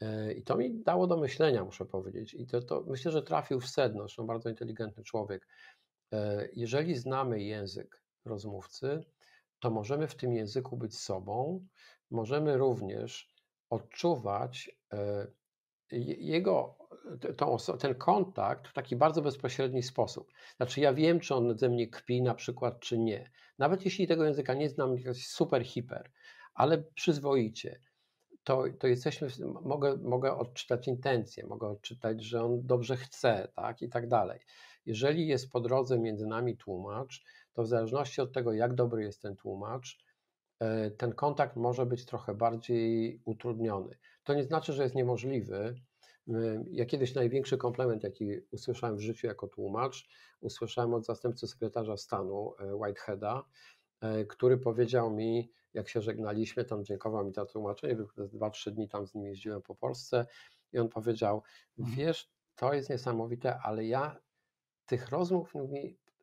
E, I to mi dało do myślenia, muszę powiedzieć. I to, to myślę, że trafił w sedno, zresztą bardzo inteligentny człowiek. E, jeżeli znamy język rozmówcy, to możemy w tym języku być sobą, możemy również odczuwać e, jego, tą, ten kontakt w taki bardzo bezpośredni sposób. Znaczy, ja wiem, czy on ze mnie kpi na przykład, czy nie. Nawet jeśli tego języka nie znam, jest super hiper, ale przyzwoicie to, to jesteśmy, mogę, mogę odczytać intencje, mogę odczytać, że on dobrze chce, tak i tak dalej. Jeżeli jest po drodze między nami tłumacz, to w zależności od tego, jak dobry jest ten tłumacz, e, ten kontakt może być trochę bardziej utrudniony. To nie znaczy, że jest niemożliwy. E, ja kiedyś największy komplement, jaki usłyszałem w życiu jako tłumacz, usłyszałem od zastępcy sekretarza stanu e, Whiteheada, E, który powiedział mi, jak się żegnaliśmy, tam dziękował mi za tłumaczenie, przez 2-3 dni tam z nim jeździłem po Polsce i on powiedział, mhm. wiesz, to jest niesamowite, ale ja tych rozmów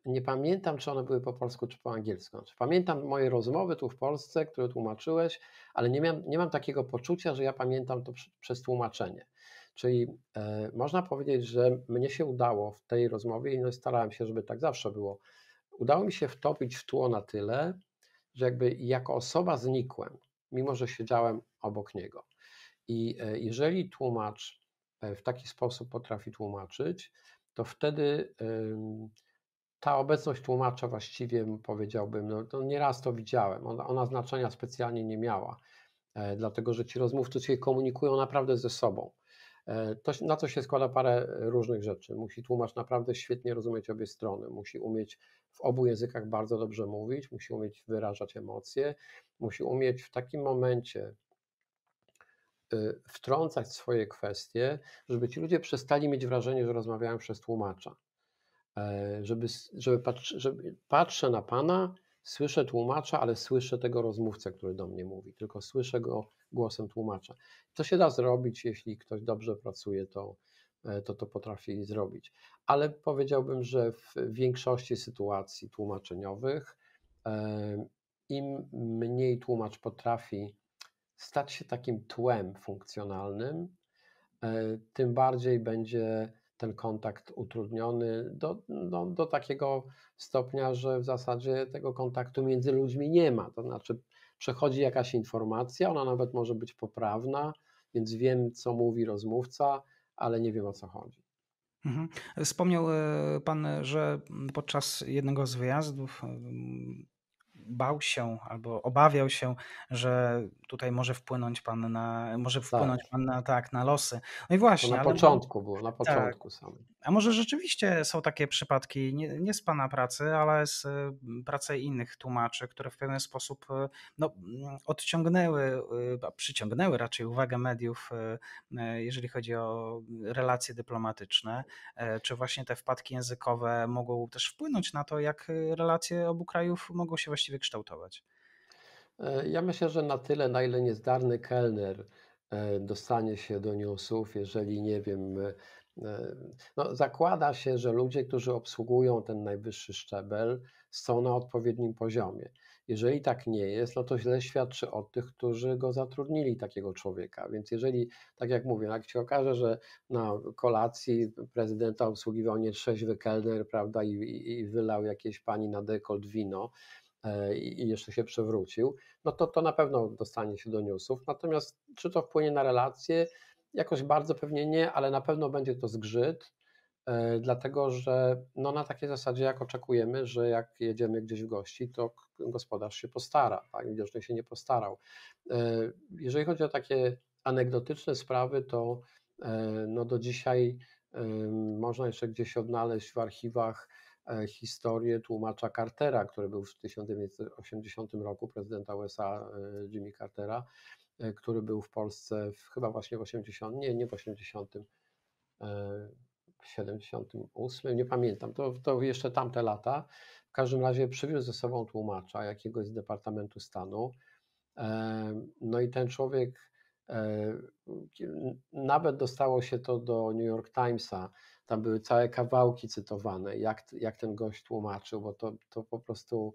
nie pamiętam, czy one były po polsku, czy po angielsku. Znaczy, pamiętam moje rozmowy tu w Polsce, które tłumaczyłeś, ale nie, nie mam takiego poczucia, że ja pamiętam to przy, przez tłumaczenie. Czyli e, można powiedzieć, że mnie się udało w tej rozmowie i no, starałem się, żeby tak zawsze było, udało mi się wtopić w tło na tyle, że jakby jako osoba znikłem, mimo że siedziałem obok niego. I e, jeżeli tłumacz e, w taki sposób potrafi tłumaczyć, to wtedy ta obecność tłumacza właściwie powiedziałbym, no to nieraz to widziałem, ona, ona znaczenia specjalnie nie miała, e, dlatego że ci rozmówcy się komunikują naprawdę ze sobą. E, to, na co się składa parę e, różnych rzeczy. Musi tłumacz naprawdę świetnie rozumieć obie strony, musi umieć w obu językach bardzo dobrze mówić, musi umieć wyrażać emocje, musi umieć w takim momencie e, wtrącać swoje kwestie, żeby ci ludzie przestali mieć wrażenie, że rozmawiają przez tłumacza. Żeby, żeby, patrzy, żeby patrzę na pana Słyszę tłumacza, ale słyszę tego rozmówcę, który do mnie mówi, tylko słyszę go głosem tłumacza. To się da zrobić, jeśli ktoś dobrze pracuje, to e, to, to potrafi zrobić. Ale powiedziałbym, że w większości sytuacji tłumaczeniowych e, im mniej tłumacz potrafi stać się takim tłem funkcjonalnym, e, tym bardziej będzie ten kontakt utrudniony do, do, no, do takiego stopnia, że w zasadzie tego kontaktu między ludźmi nie ma. To znaczy, przechodzi jakaś informacja, ona nawet może być poprawna, więc wiem, co mówi rozmówca, ale nie wiem o co chodzi. Mhm. Wspomniał e, Pan, że podczas jednego z wyjazdów bał się albo obawiał się, że tutaj może wpłynąć pan na, może wpłynąć tak. pan na, tak, na losy. No i właśnie. To na początku bo, było, na tak. początku tak, samym. A może rzeczywiście są takie przypadki, nie, nie, z pana pracy, ale z mm, pracy innych tłumaczy, które w pewien sposób y, no, mm, odciągnęły, y, przyciągnęły raczej uwagę mediów, y, jeżeli chodzi o relacje dyplomatyczne, e, czy właśnie te wpadki językowe mogą też wpłynąć na to, jak relacje obu krajów mogą się właściwie wykształtować? E, ja myślę, że na tyle, na ile niezdarny kelner e, dostanie się do newsów, jeżeli nie wiem, e, no, zakłada się, że ludzie, którzy obsługują ten najwyższy szczebel, są na odpowiednim poziomie. Jeżeli tak nie jest, no to źle świadczy o tych, którzy go zatrudnili, takiego człowieka. Więc jeżeli, tak jak mówię, no, jak się okaże, że na kolacji prezydenta obsługiwał trzeźwy kelner, prawda, i, i, i wylał jakiejś pani na dekolt wino, E, i jeszcze się przewrócił, no to to na pewno dostanie się do newsów. Natomiast czy to wpłynie na relacje? Jakoś bardzo pewnie nie, ale na pewno będzie to zgrzyt, e, dlatego że no na takiej zasadzie, jak oczekujemy, że jak jedziemy gdzieś w gości, to gospodarz się postara, tak? widocznie się nie postarał. E, jeżeli chodzi o takie anegdotyczne sprawy, to no do dzisiaj można jeszcze gdzieś odnaleźć w archiwach E, historię tłumacza Cartera, który był w 1980 roku prezydenta USA e, Jimmy Cartera, e, który był w Polsce w, chyba właśnie w 80, nie, nie w 80, w 78, nie pamiętam, to, to jeszcze tamte lata. W każdym razie przywiózł ze sobą tłumacza jakiegoś z Departamentu Stanu. No i ten człowiek, nawet dostało się to do New York Timesa, tam były całe kawałki cytowane, jak, jak ten gość tłumaczył, bo to, to po prostu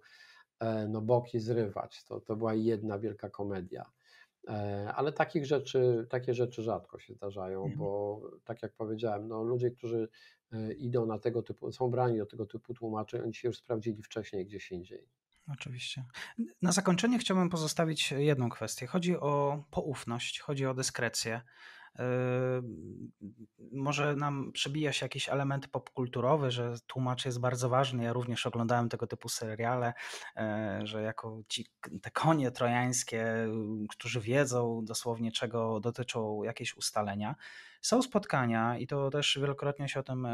e, no, boki zrywać. To, to była jedna wielka komedia. E, ale takich rzeczy, takie rzeczy rzadko się zdarzają, mhm. bo tak jak powiedziałem, no, ludzie, którzy e, idą na tego typu, są brani do tego typu tłumaczeń, oni się już sprawdzili wcześniej gdzieś indziej. Oczywiście. Na zakończenie chciałbym pozostawić jedną kwestię. Chodzi o poufność, chodzi o dyskrecję. Yy, może nam przebija się jakiś element popkulturowy, że tłumacz jest bardzo ważny. Ja również oglądałem tego typu seriale, e, że jako ci, te konie trojańskie, yy, którzy wiedzą dosłownie czego dotyczą jakieś ustalenia, są spotkania i to też wielokrotnie się o tym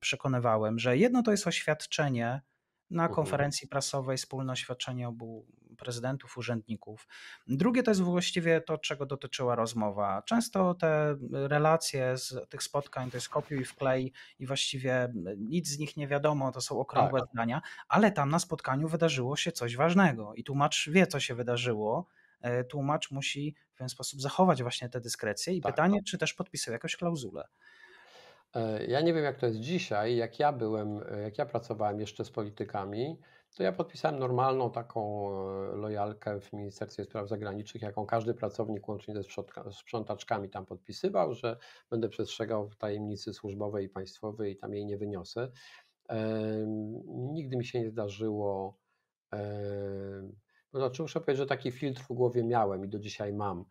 przekonywałem, że jedno to jest oświadczenie, na mhm. konferencji prasowej wspólne oświadczenie obu prezydentów, urzędników. Drugie to jest właściwie to, czego dotyczyła rozmowa. Często te relacje z tych spotkań to jest kopiuj i wklej i właściwie mm, nic z nich nie wiadomo, to są okrągłe tak. zdania, ale tam na spotkaniu wydarzyło się coś ważnego i tłumacz wie, co się wydarzyło. E, tłumacz musi w pewien sposób zachować właśnie tę dyskrecję i tak. pytanie, tak. czy też podpisał jakąś klauzulę. E, ja nie wiem, jak to jest dzisiaj. Jak ja byłem, e, jak ja pracowałem jeszcze z politykami, to ja podpisałem normalną taką e, lojalkę w Ministerstwie Spraw Zagranicznych, jaką każdy pracownik łącznie ze sprzątaczkami tam podpisywał, że będę przestrzegał tajemnicy służbowej i państwowej i tam jej nie wyniosę. Nigdy mi się nie zdarzyło. No, znaczy muszę powiedzieć, że taki filtr w głowie miałem i do dzisiaj mam,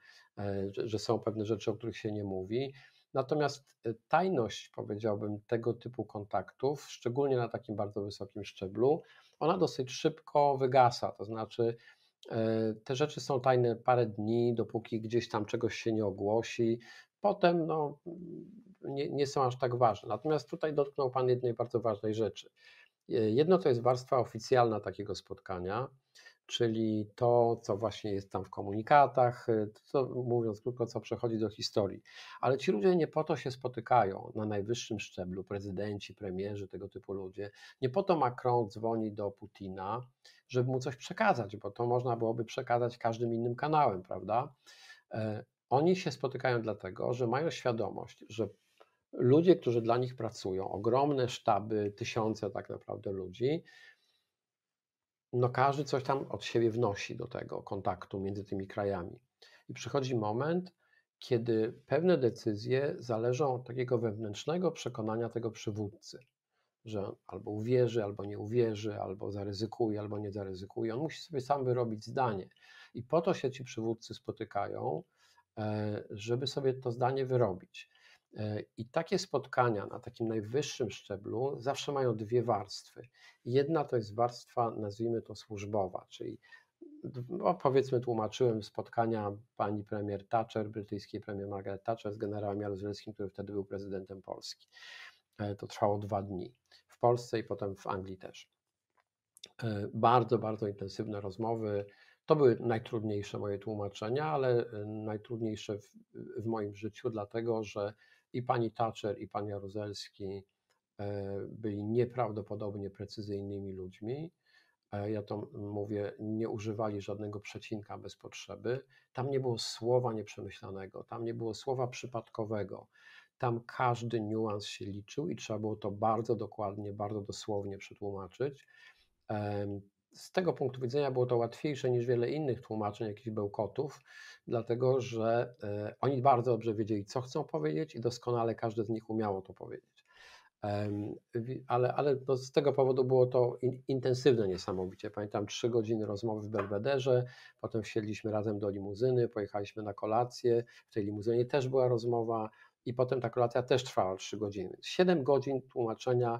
że są pewne rzeczy, o których się nie mówi. Natomiast y, tajność, powiedziałbym, tego typu kontaktów, szczególnie na takim bardzo wysokim szczeblu, ona dosyć szybko wygasa. To znaczy, e, te rzeczy są tajne parę dni, dopóki gdzieś tam czegoś się nie ogłosi. Potem no, nie, nie są aż tak ważne. Natomiast tutaj dotknął Pan jednej bardzo ważnej rzeczy. E, jedno to jest warstwa oficjalna takiego spotkania, czyli to, co właśnie jest tam w komunikatach, y, to, mówiąc krótko, co przechodzi do historii. Ale ci ludzie nie po to się spotykają na najwyższym szczeblu, prezydenci, premierzy, tego typu ludzie. Nie po to Macron dzwoni do Putina, żeby mu coś przekazać, bo to można byłoby przekazać każdym innym kanałem, prawda? E, oni się spotykają dlatego, że mają świadomość, że ludzie, którzy dla nich pracują, ogromne sztaby, tysiące tak naprawdę ludzi, no każdy coś tam od siebie wnosi do tego kontaktu między tymi krajami. I przychodzi moment, kiedy pewne decyzje zależą od takiego wewnętrznego przekonania tego przywódcy, że albo uwierzy, albo nie uwierzy, albo zaryzykuje, albo nie zaryzykuje. On musi sobie sam wyrobić zdanie. I po to się ci przywódcy spotykają, e, żeby sobie to zdanie wyrobić. E, I takie spotkania na takim najwyższym szczeblu zawsze mają dwie warstwy. Jedna to jest warstwa, nazwijmy to służbowa, czyli mm, no powiedzmy tłumaczyłem spotkania pani premier Thatcher, brytyjskiej premier Margaret Thatcher z generałem Jaruzelskim, który wtedy był prezydentem Polski. E, to trwało dwa dni w Polsce i potem w Anglii też. E, bardzo, bardzo intensywne rozmowy. To były najtrudniejsze moje tłumaczenia, ale najtrudniejsze w, w moim życiu, dlatego że i pani Thatcher, i pan Jaruzelski e, byli nieprawdopodobnie precyzyjnymi ludźmi. E, ja to mówię, nie używali żadnego przecinka bez potrzeby. Tam nie było słowa nieprzemyślanego, tam nie było słowa przypadkowego. Tam każdy niuans się liczył i trzeba było to bardzo dokładnie, bardzo dosłownie przetłumaczyć z tego punktu widzenia było to łatwiejsze niż wiele innych tłumaczeń, jakichś bełkotów, dlatego że e, oni bardzo dobrze wiedzieli, co chcą powiedzieć i doskonale każdy z nich umiało to powiedzieć. Ale, ale no z tego powodu było to in, intensywne niesamowicie. Pamiętam trzy godziny rozmowy w Belwederze, potem wsiedliśmy razem do limuzyny, pojechaliśmy na kolację, w tej limuzynie też była rozmowa i potem ta kolacja też trwała trzy godziny. Siedem godzin tłumaczenia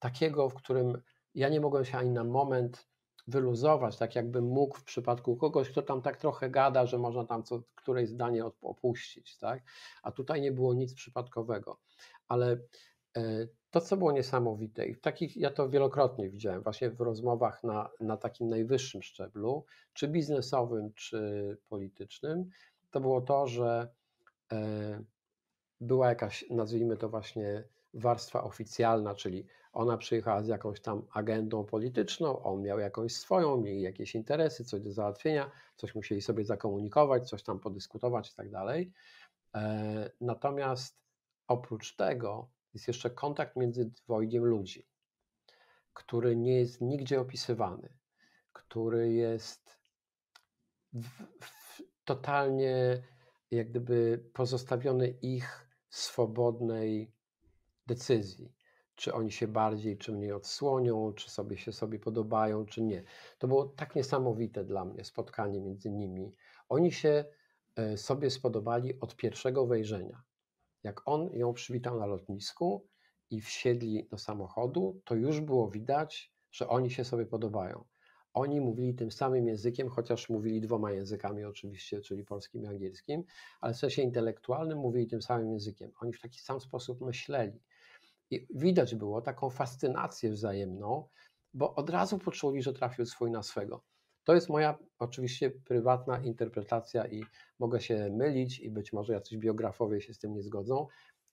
takiego, w którym ja nie mogłem się ani na moment wyluzować, tak jakbym mógł w przypadku kogoś, kto tam tak trochę gada, że można tam co, któreś zdanie opuścić, tak? A tutaj nie było nic przypadkowego. Ale e, to, co było niesamowite, i takich ja to wielokrotnie widziałem, właśnie w rozmowach na, na takim najwyższym szczeblu, czy biznesowym, czy politycznym, to było to, że e, była jakaś, nazwijmy to właśnie warstwa oficjalna, czyli ona przyjechała z jakąś tam agendą polityczną, on miał jakąś swoją, mieli jakieś interesy, coś do załatwienia, coś musieli sobie zakomunikować, coś tam podyskutować i tak dalej. E, natomiast oprócz tego jest jeszcze kontakt między dwojgiem ludzi, który nie jest nigdzie opisywany, który jest w, w totalnie jak gdyby pozostawiony ich swobodnej decyzji czy oni się bardziej, czy mniej odsłonią, czy sobie się sobie podobają, czy nie. To było tak niesamowite dla mnie spotkanie między nimi. Oni się e, sobie spodobali od pierwszego wejrzenia. Jak on ją przywitał na lotnisku i wsiedli do samochodu, to już było widać, że oni się sobie podobają. Oni mówili tym samym językiem, chociaż mówili dwoma językami oczywiście, czyli polskim i angielskim, ale w sensie intelektualnym mówili tym samym językiem. Oni w taki sam sposób myśleli i widać było taką fascynację wzajemną, bo od razu poczuli, że trafił swój na swego. To jest moja oczywiście prywatna interpretacja i mogę się mylić i być może jacyś biografowie się z tym nie zgodzą,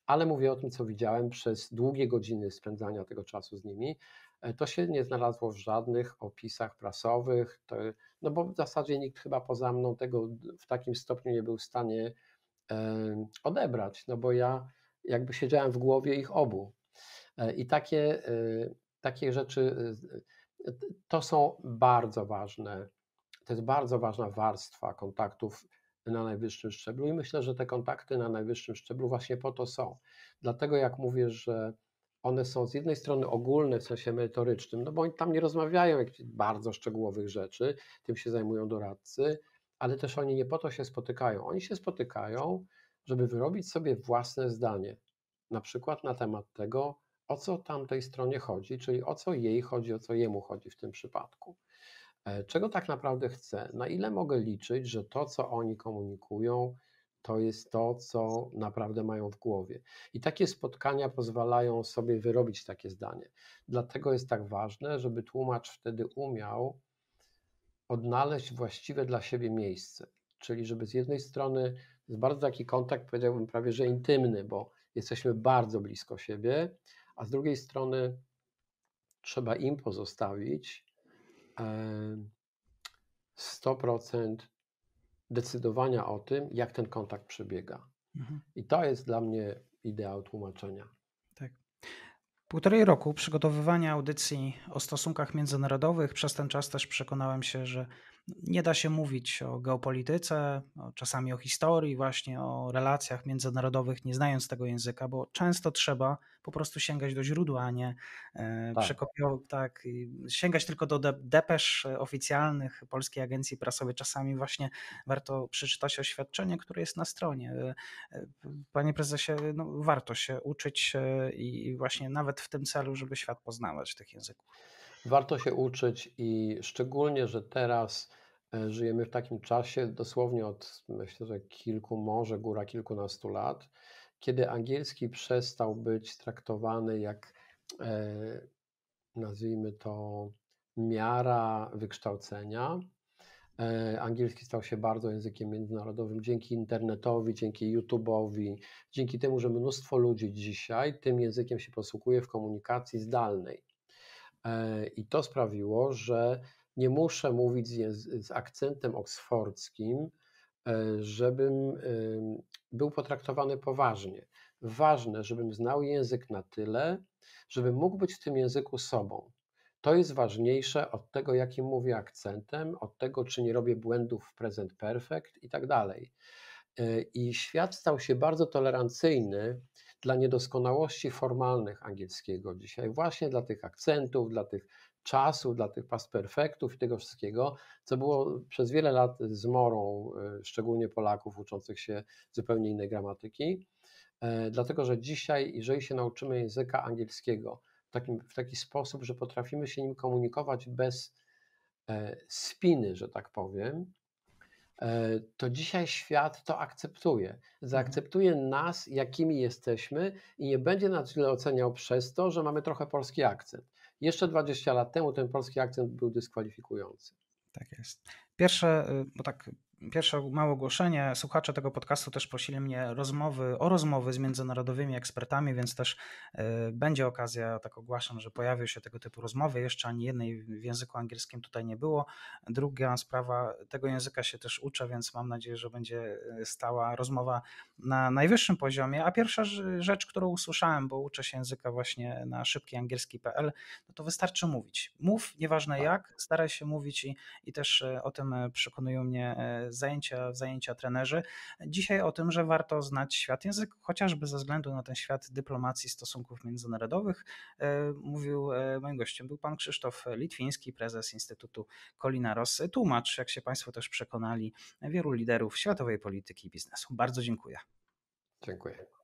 ale mówię o tym, co widziałem przez długie godziny spędzania tego czasu z nimi. E, to się nie znalazło w żadnych opisach prasowych, to, no bo w zasadzie nikt chyba poza mną tego w takim stopniu nie był w stanie e, odebrać, no bo ja jakby siedziałem w głowie ich obu. E, I takie, y, takie rzeczy y, y, to są bardzo ważne, to jest bardzo ważna warstwa kontaktów na najwyższym szczeblu i myślę, że te kontakty na najwyższym szczeblu właśnie po to są. Dlatego jak mówię, że one są z jednej strony ogólne w sensie merytorycznym, no bo oni tam nie rozmawiają jakichś bardzo szczegółowych rzeczy, tym się zajmują doradcy, ale też oni nie po to się spotykają. Oni się spotykają, żeby wyrobić sobie własne zdanie, na przykład na temat tego, o co tamtej stronie chodzi, czyli o co jej chodzi, o co jemu chodzi w tym przypadku. E, czego tak naprawdę chcę? Na ile mogę liczyć, że to, co oni komunikują, to jest to, co naprawdę mają w głowie. I takie spotkania pozwalają sobie wyrobić takie zdanie. Dlatego jest tak ważne, żeby tłumacz wtedy umiał odnaleźć właściwe dla siebie miejsce. Czyli, żeby z jednej strony, jest bardzo taki kontakt, powiedziałbym prawie, że intymny, bo jesteśmy bardzo blisko siebie, a z drugiej strony trzeba im pozostawić 100% e, decydowania o tym, jak ten kontakt przebiega. Mhm. I to jest dla mnie ideał tłumaczenia. Tak. Półtorej roku przygotowywania audycji o stosunkach międzynarodowych, przez ten czas też przekonałem się, że nie da się mówić o geopolityce, czasami o historii, właśnie o relacjach międzynarodowych, nie znając tego języka, bo często trzeba po prostu sięgać do źródła, a nie e, tak. przekopiować, tak, sięgać tylko do depesz oficjalnych Polskiej Agencji Prasowej. Czasami właśnie warto przeczytać oświadczenie, które jest na stronie. E, e, panie prezesie, no, warto się uczyć i właśnie nawet w tym celu, żeby świat poznawać tych języków warto się uczyć i szczególnie, że teraz e, żyjemy w takim czasie, dosłownie od myślę, że kilku, może góra kilkunastu lat, kiedy angielski przestał być traktowany jak e, nazwijmy to miara wykształcenia. E, angielski stał się bardzo językiem międzynarodowym dzięki internetowi, dzięki YouTube'owi, dzięki temu, że mnóstwo ludzi dzisiaj tym językiem się posługuje w komunikacji zdalnej. E, I to sprawiło, że nie muszę mówić z, z akcentem oksfordzkim, e, żebym był potraktowany poważnie. Ważne, żebym znał język na tyle, żebym mógł być w tym języku sobą. To jest ważniejsze od tego, jakim mówię akcentem, od tego, czy nie robię błędów w present perfect i tak dalej. E, I świat stał się bardzo tolerancyjny dla niedoskonałości formalnych angielskiego dzisiaj, właśnie dla tych akcentów, dla tych czasów, dla tych past perfektów i tego wszystkiego, co było przez wiele lat zmorą, e, szczególnie Polaków uczących się zupełnie innej gramatyki. E, dlatego, że dzisiaj, jeżeli się nauczymy języka angielskiego w, w taki sposób, że potrafimy się nim komunikować bez e, spiny, że tak powiem, E, to dzisiaj świat to akceptuje. Mhm. Zaakceptuje nas, jakimi jesteśmy i nie będzie nas źle oceniał przez to, że mamy trochę polski akcent. Jeszcze 20 lat temu ten polski akcent był dyskwalifikujący. Tak jest. Pierwsze, y, bo tak pierwsze małe ogłoszenie. Słuchacze tego podcastu też prosili mnie rozmowy, o rozmowy z międzynarodowymi ekspertami, więc też e, będzie okazja, tak ogłaszam, że pojawią się tego typu rozmowy. Jeszcze ani jednej w języku angielskim tutaj nie było. Druga sprawa, tego języka się też uczę, więc mam nadzieję, że będzie e, stała rozmowa na najwyższym poziomie. A pierwsza rzecz, którą usłyszałem, bo uczę się języka właśnie na szybkiangielski.pl, no to wystarczy mówić. Mów, nieważne tak. jak, staraj się mówić i, i też e, o tym przekonują mnie zajęcia, zajęcia trenerzy. Dzisiaj o tym, że warto znać świat język, chociażby ze względu na ten świat dyplomacji, stosunków międzynarodowych. E, mówił e, moim gościem był pan Krzysztof Litwiński, prezes Instytutu Kolina Rossy, tłumacz, jak się państwo też przekonali, wielu liderów światowej polityki i biznesu. Bardzo dziękuję. Dziękuję.